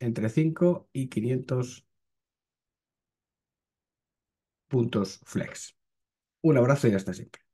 entre 5 y 500 puntos flex. Un abrazo y hasta siempre.